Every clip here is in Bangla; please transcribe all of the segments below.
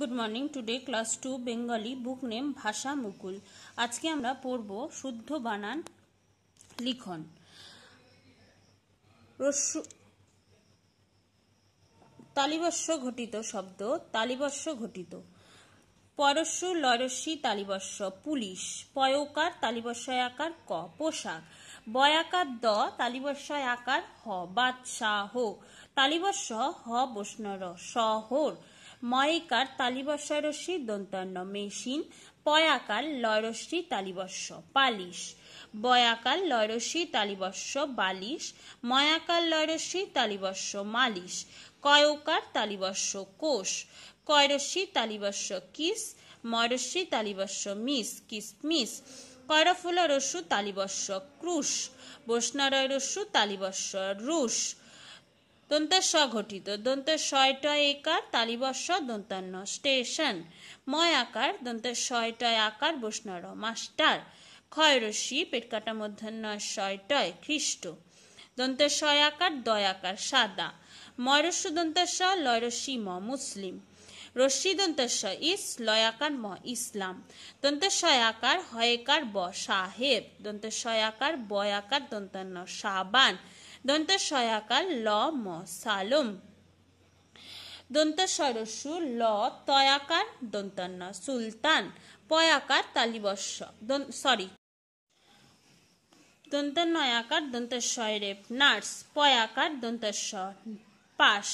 good morning today class two Bengali book name Bhasha Mukul আজকে আমরা পড়ব শুদ্ধ বানান লিখন রস্যু ঘটিত শব্দ তালিবস্য ঘটিত পরস্য লরস্যি তালিবস্য পুলিশ পয়কার তালিবস্যয় আকার ক পোশাক বয়াকার দ তালিবস্যয় আকার হ বাদশাহ তালিবস্য হ বৈষ্ণর শহর ময়কার তালিবস্বরস্যি দন্তান্ন মেশিন পয়াকার লয়রস্যি তালিবর্ষ পালিশ বয়াকার লয়রস্যি তালিবস্য বালিশ ময়াকাল লয়রস্যি তালিবর্ষ মালিশ কয়কার তালিবর্ষ কোষ কয়রশ্রী তালিবস্য কিস ময়রশ্রী তালিবস্য মিস কিসমিস করফুলা রসু তালিবর্ষ ক্রুশ বৈষ্ণরয় রস্যু রুশ দন্তের স ঘটিত দন্তের টয় একার তালিবস্ব দন্তান্ন স্টেশন ময় আকার দন্তের টয় আকার বৈষ্ণর মাস্টার ক্ষয়রশ্মি পেটকাটা মধ্যাহ্ন টয় খ্রিস্ট দন্তের আকার দয় আকার সাদা ময়রস্য দন্তের স লয়রস্বী ম মুসলিম রশ্মি দন্তস্ব ইস লয়াকার ম ইসলাম দন্তস্বয়াকার হয়কার ব সাহেব দন্তস্বয়াকার বয়াকার দন্তন্য সাবান দন্তস্বয়াকার ল ম সালম দন্তস্বরস্যু ল তয়াকার দন্তন্য সুলতান পয়াকার তালিবস্য সরি নয়াকার দন্তস্বয় রেপ নার্স পয়াকার দন্তস্ব পাশ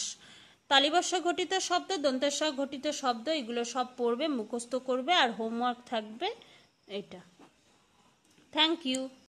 তালিবস্য ঘটিত শব্দ দন্তেস্ব ঘটিত শব্দ এগুলো সব পড়বে মুখস্থ করবে আর হোমওয়ার্ক থাকবে এটা থ্যাংক ইউ